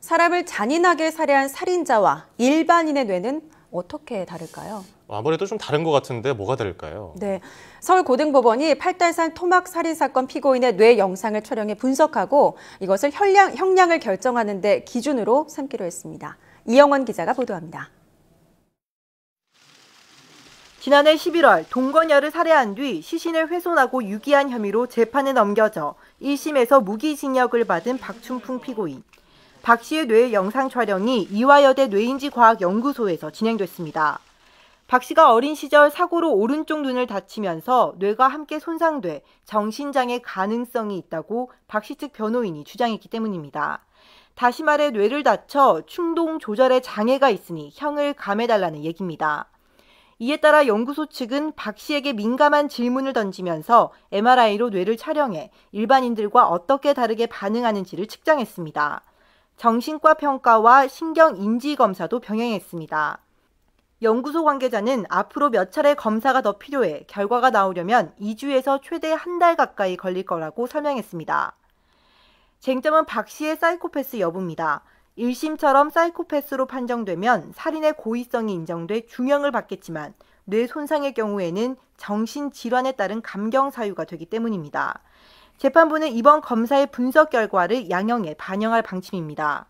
사람을 잔인하게 살해한 살인자와 일반인의 뇌는 어떻게 다를까요? 어, 아무래도 좀 다른 것 같은데 뭐가 다를까요? 네, 서울고등법원이 팔달산 토막 살인 사건 피고인의 뇌 영상을 촬영해 분석하고 이것을 형량, 형량을 결정하는 데 기준으로 삼기로 했습니다. 이영원 기자가 보도합니다. 지난해 11월 동건녀를 살해한 뒤 시신을 훼손하고 유기한 혐의로 재판에 넘겨져 1심에서 무기징역을 받은 박춘풍 피고인. 박 씨의 뇌 영상 촬영이 이화여대 뇌인지과학연구소에서 진행됐습니다. 박 씨가 어린 시절 사고로 오른쪽 눈을 다치면서 뇌가 함께 손상돼 정신장애 가능성이 있다고 박 씨 측 변호인이 주장했기 때문입니다. 다시 말해 뇌를 다쳐 충동 조절에 장애가 있으니 형을 감해달라는 얘기입니다. 이에 따라 연구소 측은 박 씨에게 민감한 질문을 던지면서 MRI로 뇌를 촬영해 일반인들과 어떻게 다르게 반응하는지를 측정했습니다. 정신과 평가와 신경인지 검사도 병행했습니다. 연구소 관계자는 앞으로 몇 차례 검사가 더 필요해 결과가 나오려면 2주에서 최대 한 달 가까이 걸릴 거라고 설명했습니다. 쟁점은 박 씨의 사이코패스 여부입니다. 1심처럼 사이코패스로 판정되면 살인의 고의성이 인정돼 중형을 받겠지만 뇌 손상의 경우에는 정신질환에 따른 감경 사유가 되기 때문입니다. 재판부는 이번 검사의 분석 결과를 양형에 반영할 방침입니다.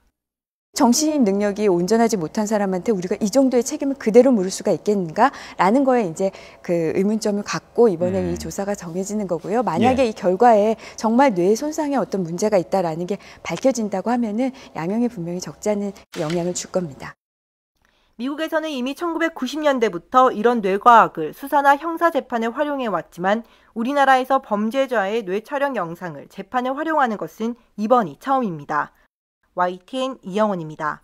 정신 능력이 온전하지 못한 사람한테 우리가 이 정도의 책임을 그대로 물을 수가 있겠는가라는 거에 이제 그 의문점을 갖고 이번에 네. 이 음. 조사가 정해지는 거고요. 만약에 네. 이 결과에 정말 뇌 손상에 어떤 문제가 있다라는 게 밝혀진다고 하면은 양형에 분명히 적지 않은 영향을 줄 겁니다. 미국에서는 이미 1990년대부터 이런 뇌과학을 수사나 형사재판에 활용해 왔지만 우리나라에서 범죄자의 뇌 촬영 영상을 재판에 활용하는 것은 이번이 처음입니다. YTN 이영원입니다.